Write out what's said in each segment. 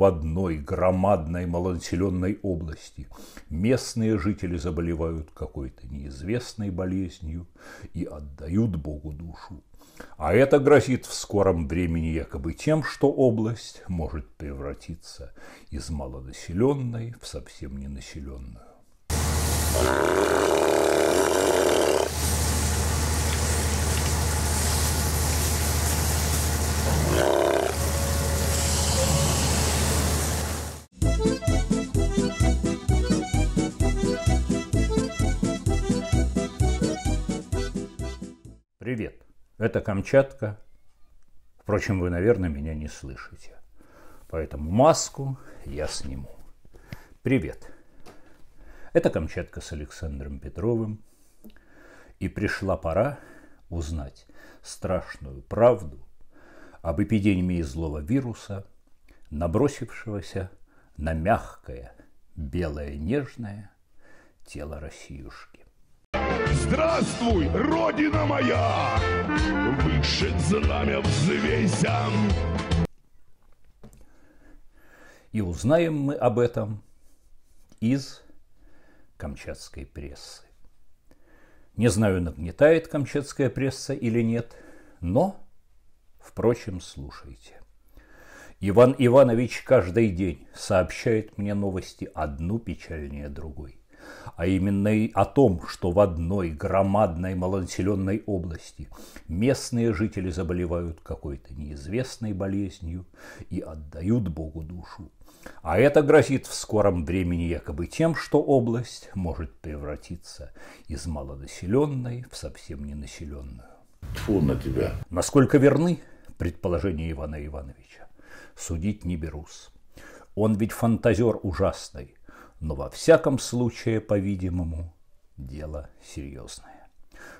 в одной громадной малонаселенной области. Местные жители заболевают какой-то неизвестной болезнью и отдают Богу душу. А это грозит в скором времени якобы тем, что область может превратиться из малонаселенной в совсем ненаселенную. Привет, это Камчатка. Впрочем, вы, наверное, меня не слышите. Поэтому маску я сниму. Привет. Это Камчатка с Александром Петровым. И пришла пора узнать страшную правду об эпидемии злого вируса, набросившегося на мягкое, белое, нежное тело Россиюшки. Здравствуй, Родина моя! Выше знамя взвейся! И узнаем мы об этом из камчатской прессы. Не знаю, нагнетает камчатская пресса или нет, но, впрочем, слушайте. Иван Иванович каждый день сообщает мне новости одну печальнее другой а именно и о том, что в одной громадной малонаселенной области местные жители заболевают какой-то неизвестной болезнью и отдают Богу душу. А это грозит в скором времени якобы тем, что область может превратиться из малонаселенной в совсем ненаселенную. Тьфу на тебя. Насколько верны предположения Ивана Ивановича? Судить не берусь. Он ведь фантазер ужасный, но во всяком случае, по-видимому, дело серьезное.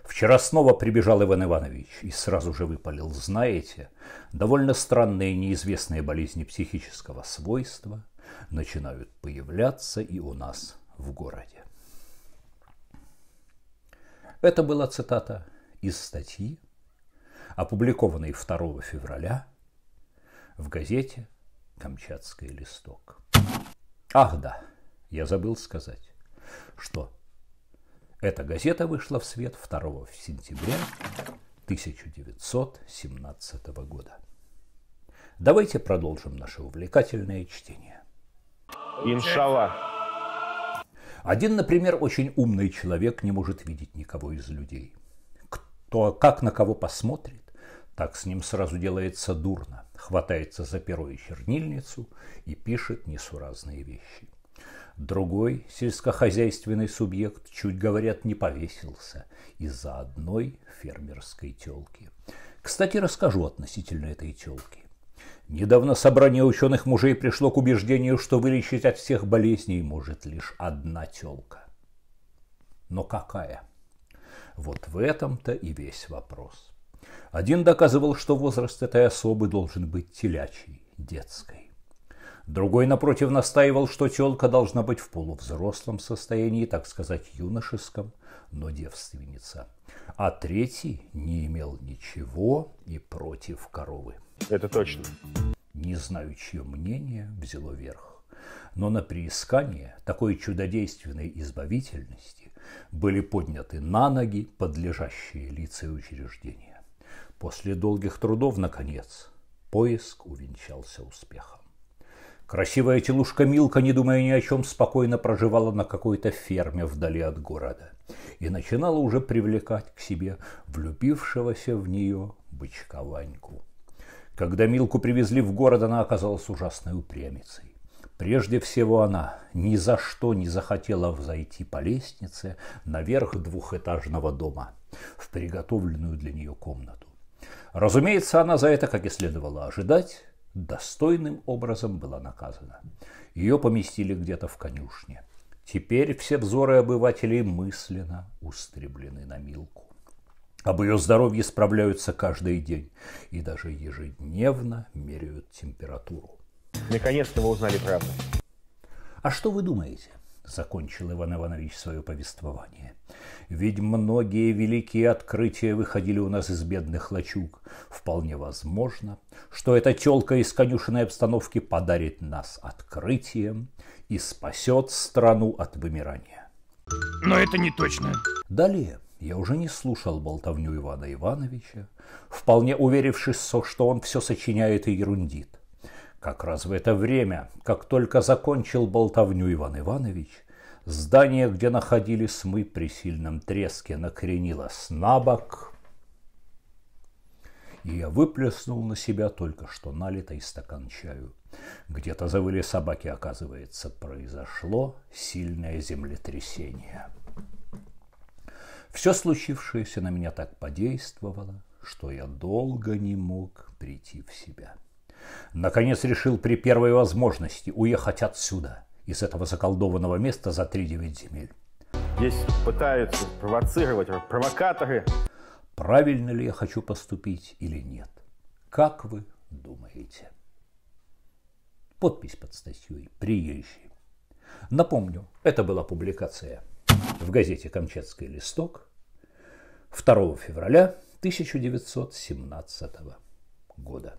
Вчера снова прибежал Иван Иванович и сразу же выпалил, знаете, довольно странные неизвестные болезни психического свойства начинают появляться и у нас в городе. Это была цитата из статьи, опубликованной 2 февраля в газете «Камчатский листок». Ах да, я забыл сказать, что эта газета вышла в свет 2 сентября 1917 года. Давайте продолжим наше увлекательное чтение. Иншалла. Один, например, очень умный человек не может видеть никого из людей. Кто как на кого посмотрит, так с ним сразу делается дурно. Хватается за перо и чернильницу и пишет несуразные вещи – Другой сельскохозяйственный субъект, чуть говорят, не повесился из-за одной фермерской телки. Кстати, расскажу относительно этой телки. Недавно собрание ученых мужей пришло к убеждению, что вылечить от всех болезней может лишь одна телка. Но какая? Вот в этом-то и весь вопрос. Один доказывал, что возраст этой особы должен быть телячий, детской. Другой, напротив, настаивал, что телка должна быть в полувзрослом состоянии, так сказать, юношеском, но девственница. А третий не имел ничего и против коровы. Это точно. Не знаю, чье мнение взяло верх. Но на приискание такой чудодейственной избавительности были подняты на ноги подлежащие лица и учреждения. После долгих трудов, наконец, поиск увенчался успехом. Красивая телушка Милка, не думая ни о чем, спокойно проживала на какой-то ферме вдали от города и начинала уже привлекать к себе влюбившегося в нее бычка Ваньку. Когда Милку привезли в город, она оказалась ужасной упрямицей. Прежде всего она ни за что не захотела взойти по лестнице наверх двухэтажного дома в приготовленную для нее комнату. Разумеется, она за это, как и следовало ожидать, достойным образом была наказана. Ее поместили где-то в конюшне. Теперь все взоры обывателей мысленно устремлены на Милку. Об ее здоровье справляются каждый день и даже ежедневно меряют температуру. Наконец-то вы узнали правду. А что вы думаете? – закончил Иван Иванович свое повествование. «Ведь многие великие открытия выходили у нас из бедных лачуг. Вполне возможно, что эта телка из конюшенной обстановки подарит нас открытием и спасет страну от вымирания». Но это не точно. Далее я уже не слушал болтовню Ивана Ивановича, вполне уверившись, что он все сочиняет и ерундит. Как раз в это время, как только закончил болтовню Иван Иванович, здание, где находились мы при сильном треске, накренилось на бок, и я выплеснул на себя только что налитый стакан чаю. Где-то завыли собаки, оказывается, произошло сильное землетрясение. Все случившееся на меня так подействовало, что я долго не мог прийти в себя. Наконец решил при первой возможности уехать отсюда, из этого заколдованного места за три девять земель. Здесь пытаются провоцировать провокаторы. Правильно ли я хочу поступить или нет? Как вы думаете? Подпись под статьей «Приезжий». Напомню, это была публикация в газете «Камчатский листок» 2 февраля 1917 года.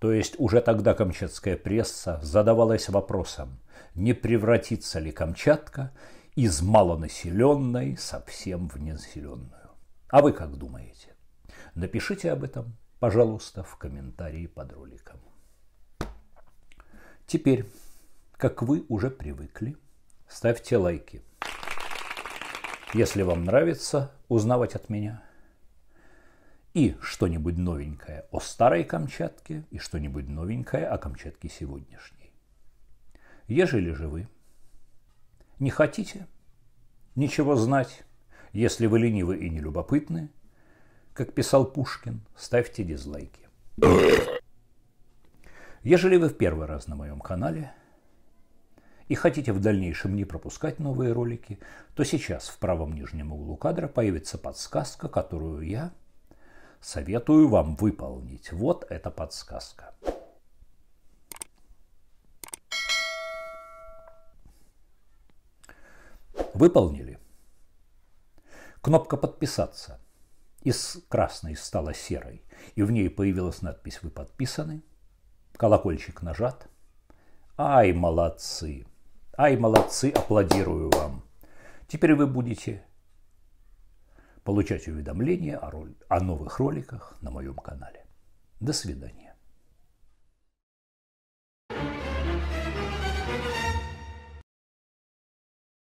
То есть уже тогда камчатская пресса задавалась вопросом, не превратится ли Камчатка из малонаселенной совсем в ненаселенную. А вы как думаете? Напишите об этом, пожалуйста, в комментарии под роликом. Теперь, как вы уже привыкли, ставьте лайки. Если вам нравится узнавать от меня – и что-нибудь новенькое о старой Камчатке и что-нибудь новенькое о Камчатке сегодняшней. Ежели же вы не хотите ничего знать, если вы ленивы и не любопытны, как писал Пушкин, ставьте дизлайки. Ежели вы в первый раз на моем канале и хотите в дальнейшем не пропускать новые ролики, то сейчас в правом нижнем углу кадра появится подсказка, которую я – советую вам выполнить. Вот эта подсказка. Выполнили. Кнопка «Подписаться» из красной стала серой, и в ней появилась надпись «Вы подписаны», колокольчик нажат. Ай, молодцы! Ай, молодцы, аплодирую вам! Теперь вы будете получать уведомления о, роль, о новых роликах на моем канале. До свидания.